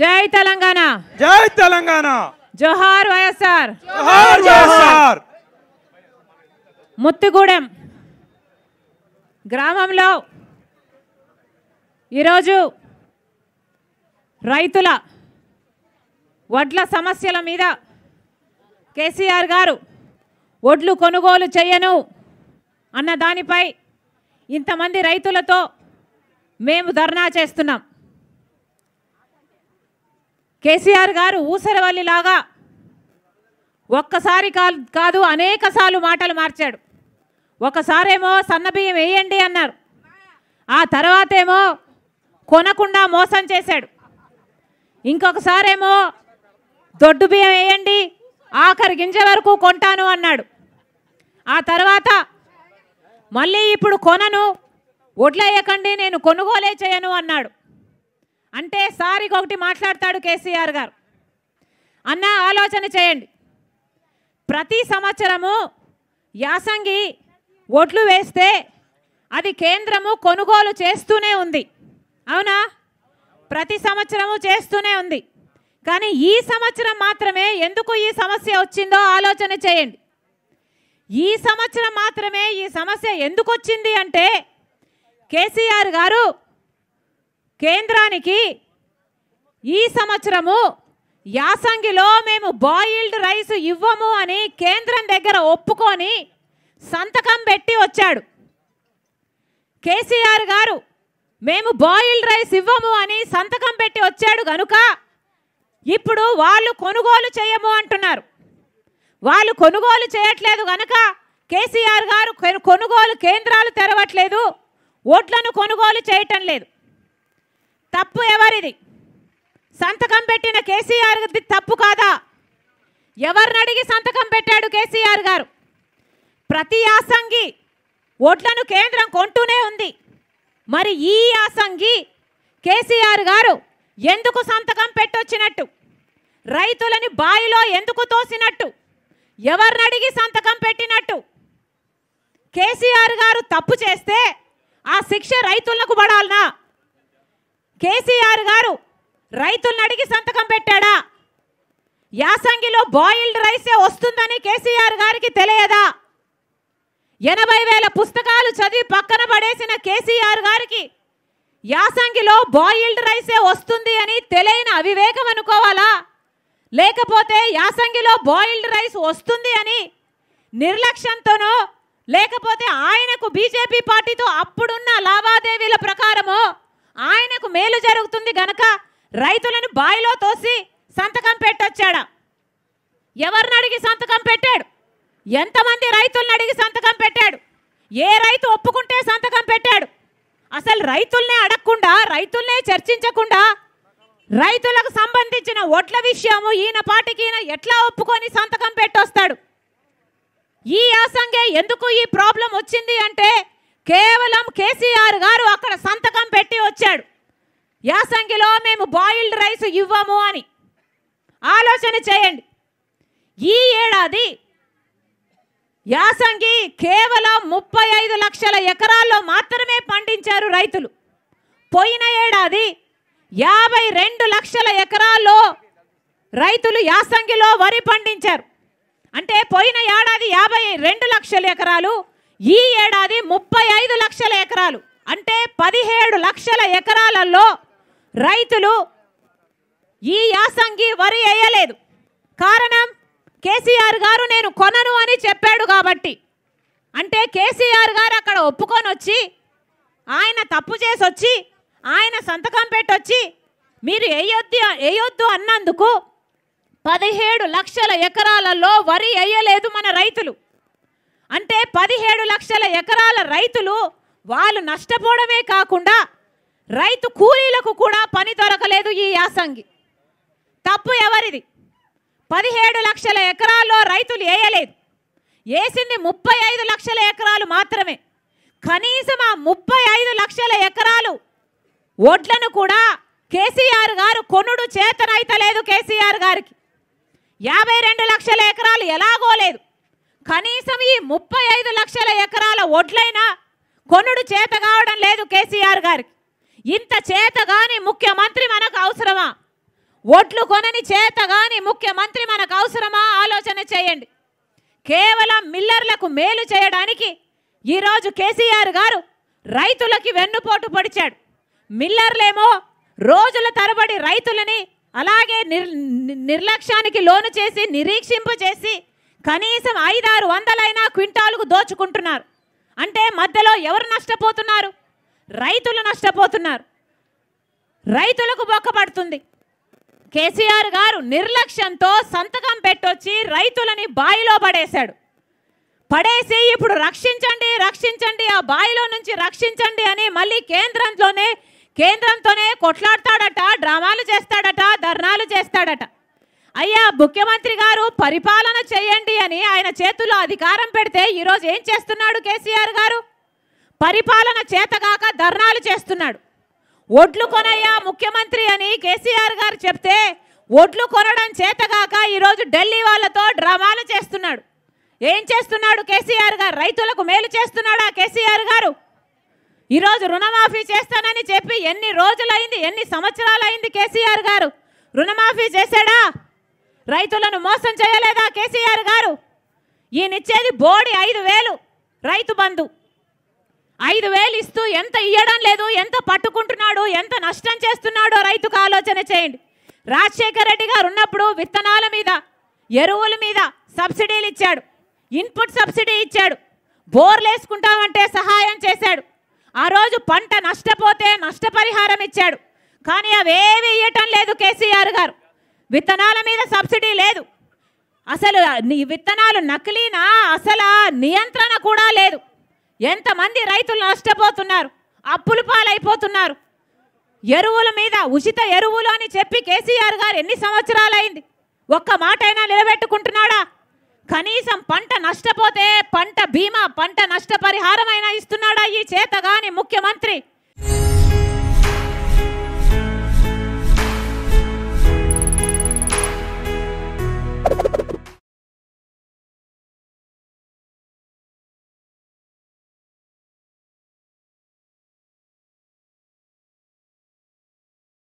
జై తెలంగాణ జై తెలంగాణ జోహార్ వైఎస్ఆర్ జోహార్ వైఎస్ఆర్ ముత్తుగూడెం గ్రామంలో ఈరోజు రైతుల వడ్ల సమస్యల మీద కేసీఆర్ గారు ఒడ్లు కొనుగోలు చేయను అన్న దానిపై ఇంతమంది రైతులతో మేము ధర్నా చేస్తున్నాం కేసీఆర్ గారు ఊసరవల్లిలాగా ఒక్కసారి కాదు అనేక మాటలు మార్చాడు ఒకసారేమో సన్నబియ్యం వేయండి అన్నారు ఆ తర్వాతేమో కొనకుండా మోసం చేశాడు ఇంకొకసారేమో దొడ్డు బియ్యం వేయండి ఆఖరి గింజ వరకు కొంటాను అన్నాడు ఆ తర్వాత మళ్ళీ ఇప్పుడు కొనను వడ్లేయకండి నేను కొనుగోలే చేయను అన్నాడు అంటే సారికొకటి ఒకటి మాట్లాడతాడు కేసీఆర్ గారు అన్న ఆలోచన చేయండి ప్రతి సంవత్సరము యాసంగి ఒడ్లు వేస్తే అది కేంద్రము కొనుగోలు చేస్తూనే ఉంది అవునా ప్రతి సంవత్సరము చేస్తూనే ఉంది కానీ ఈ సంవత్సరం మాత్రమే ఎందుకు ఈ సమస్య వచ్చిందో ఆలోచన చేయండి ఈ సంవత్సరం మాత్రమే ఈ సమస్య ఎందుకు వచ్చింది అంటే కేసీఆర్ గారు కేంద్రానికి ఈ సంవత్సరము యాసంగిలో మేము బాయిల్డ్ రైస్ ఇవ్వము అని కేంద్రం దగ్గర ఒప్పుకొని సంతకం పెట్టి వచ్చాడు కేసీఆర్ గారు మేము బాయిల్డ్ రైస్ ఇవ్వము అని సంతకం పెట్టి వచ్చాడు కనుక ఇప్పుడు వాళ్ళు కొనుగోలు చేయము అంటున్నారు వాళ్ళు కొనుగోలు చేయట్లేదు కనుక కేసీఆర్ గారు కొనుగోలు కేంద్రాలు తెరవట్లేదు ఓట్లను కొనుగోలు చేయటం లేదు తప్పు ఎవరిది సంతకం పెట్టిన కేసీఆర్ తప్పు కాదా ఎవరిని అడిగి సంతకం పెట్టాడు కేసీఆర్ గారు ప్రతి ఆసంగి ఓట్లను కేంద్రం కొంటూనే ఉంది మరి ఈ ఆసంగి కేసీఆర్ గారు ఎందుకు సంతకం పెట్టొచ్చినట్టు రైతులని బాయిలో ఎందుకు తోసినట్టు ఎవరిని అడిగి సంతకం పెట్టినట్టు కేసీఆర్ గారు తప్పు చేస్తే ఆ శిక్ష రైతులకు పడాలనా కేసీఆర్ గారు రైతులను అడిగి సంతకం పెట్టాడా యాసంగిలో బాయిల్డ్ రైసే వస్తుందని కేసీఆర్ గారికి తెలియదా ఎనభై వేల పుస్తకాలు చదివి పక్కన పడేసిన కేసీఆర్ గారికి యాసంగిలో బాయిల్డ్ రైసే వస్తుంది అని తెలియని అవివేకం అనుకోవాలా లేకపోతే యాసంగిలో బాయిల్డ్ రైస్ వస్తుంది అని నిర్లక్ష్యంతోనో లేకపోతే ఆయనకు బీజేపీ పార్టీతో అప్పుడున్న లావాదేవీల ప్రకారమో రైతులకు మేలు జరుగుతుంది గనక రైతులను బాయిలో తోసి సంతకం పెట్టొచ్చాడా ఎవరిని అడిగి సంతకం పెట్టాడు ఎంతమంది రైతులను అడిగి సంతకం పెట్టాడు ఏ రైతు ఒప్పుకుంటే సంతకం పెట్టాడు అసలు రైతుల్నే అడగకుండా రైతుల్నే చర్చించకుండా రైతులకు సంబంధించిన ఓట్ల విషయము ఈయన పాటికి ఈయన ఎట్లా ఒప్పుకొని సంతకం పెట్టొస్తాడు ఈ యాసంగే ఎందుకు ఈ ప్రాబ్లం వచ్చింది అంటే కేవలం కేసీఆర్ గారు యాసంగిలో మేము బాయిల్డ్ రైస్ ఇవ్వము అని ఆలోచన చేయండి ఈ ఏడాది యాసంగి కేవలం ముప్పై ఐదు లక్షల ఎకరాల్లో మాత్రమే పండించారు రైతులు పోయిన ఏడాది యాభై రెండు లక్షల ఎకరాల్లో రైతులు యాసంగిలో వరి పండించారు అంటే పోయిన ఏడాది యాభై రెండు లక్షల ఎకరాలు ఈ ఏడాది ముప్పై ఐదు లక్షల ఎకరాలు అంటే పదిహేడు లక్షల ఎకరాలలో రైతులు ఈ యాసంగి వరి వేయలేదు కారణం కేసీఆర్ గారు నేను కొనను అని చెప్పాడు కాబట్టి అంటే కేసీఆర్ గారు అక్కడ ఒప్పుకొని వచ్చి ఆయన తప్పు చేసి వచ్చి ఆయన సంతకం పెట్టొచ్చి మీరు వేయొద్దు వేయొద్దు అన్నందుకు పదిహేడు లక్షల ఎకరాలలో వరి వేయలేదు మన రైతులు అంటే పదిహేడు లక్షల ఎకరాల రైతులు వాళ్ళు నష్టపోవడమే కాకుండా రైతు కూలీలకు కూడా పని దొరకలేదు ఈ యాసంగి తప్పు ఎవరిది పదిహేడు లక్షల ఎకరాల్లో రైతులు వేయలేదు వేసింది ముప్పై ఐదు లక్షల ఎకరాలు మాత్రమే కనీసం ఆ ముప్పై ఐదు లక్షల ఎకరాలు ఒడ్లను కూడా కేసీఆర్ గారు కొనుడు చేతనైతలేదు కేసీఆర్ గారికి యాభై రెండు లక్షల ఎకరాలు లేదు కనీసం ఈ ముప్పై ఐదు లక్షల ఎకరాల ఒడ్లైనా కొనుడు చేత కావడం లేదు కేసీఆర్ గారికి ఇంత చేత కానీ ముఖ్యమంత్రి మనకు అవసరమా ఓట్లు కొనని కానీ ముఖ్యమంత్రి మనకు అవసరమా ఆలోచన చేయండి కేవలం మిల్లర్లకు మేలు చేయడానికి ఈరోజు కేసీఆర్ గారు రైతులకి వెన్నుపోటు పొడిచాడు మిల్లర్లేమో రోజుల తరబడి రైతులని అలాగే నిర్ నిర్లక్ష్యానికి లోను చేసి నిరీక్షింపు చేసి కనీసం ఐదారు వందలైనా క్వింటాలకు దోచుకుంటున్నారు అంటే మధ్యలో ఎవరు నష్టపోతున్నారు రైతులు నష్టపోతున్నారు రైతులకు బొక్కపడుతుంది కేసీఆర్ గారు నిర్లక్ష్యంతో సంతకం పెట్టొచ్చి రైతులని బావిలో పడేశాడు పడేసి ఇప్పుడు రక్షించండి రక్షించండి ఆ బాయిలో నుంచి రక్షించండి అని మళ్ళీ కేంద్రంలోనే కేంద్రంతోనే కొట్లాడతాడట డ్రామాలు చేస్తాడట ధర్నాలు చేస్తాడట అయ్యా ముఖ్యమంత్రి గారు పరిపాలన చేయండి అని ఆయన చేతుల్లో అధికారం పెడితే ఈరోజు ఏం చేస్తున్నాడు కేసీఆర్ గారు పరిపాలన చేతగాక ధర్నాలు చేస్తున్నాడు ఒడ్లు కొనయ్యా ముఖ్యమంత్రి అని కేసీఆర్ గారు చెప్తే ఒడ్లు కొనడం చేతగాక ఈరోజు ఢిల్లీ వాళ్ళతో డ్రామాలు చేస్తున్నాడు ఏం చేస్తున్నాడు కేసీఆర్ గారు రైతులకు మేలు చేస్తున్నాడా కేసీఆర్ గారు ఈరోజు రుణమాఫీ చేస్తానని చెప్పి ఎన్ని రోజులైంది ఎన్ని సంవత్సరాలైంది కేసీఆర్ గారు రుణమాఫీ చేశాడా రైతులను మోసం చేయలేదా కేసీఆర్ గారు ఈయనిచ్చేది బోడి ఐదు వేలు రైతు బంధు ఐదు వేలు ఇస్తూ ఎంత ఇయ్యడం లేదు ఎంత పట్టుకుంటున్నాడు ఎంత నష్టం చేస్తున్నాడో రైతుకు ఆలోచన చేయండి రాజశేఖర రెడ్డి గారు ఉన్నప్పుడు విత్తనాల మీద ఎరువుల మీద సబ్సిడీలు ఇచ్చాడు ఇన్పుట్ సబ్సిడీ ఇచ్చాడు బోర్లు వేసుకుంటామంటే సహాయం చేశాడు ఆ రోజు పంట నష్టపోతే నష్టపరిహారం ఇచ్చాడు కానీ అవేవి ఇవ్వటం లేదు కేసీఆర్ గారు విత్తనాల మీద సబ్సిడీ లేదు అసలు విత్తనాలు నకిలీనా అసలు నియంత్రణ కూడా లేదు ఎంతమంది రైతులు నష్టపోతున్నారు అప్పులు పాలైపోతున్నారు ఎరువుల మీద ఉచిత ఎరువులు అని చెప్పి కేసీఆర్ గారు ఎన్ని సంవత్సరాలైంది ఒక్క మాట అయినా నిలబెట్టుకుంటున్నాడా కనీసం పంట నష్టపోతే పంట బీమా పంట నష్టపరిహారమైనా ఇస్తున్నాడా ఈ చేతగాని ముఖ్యమంత్రి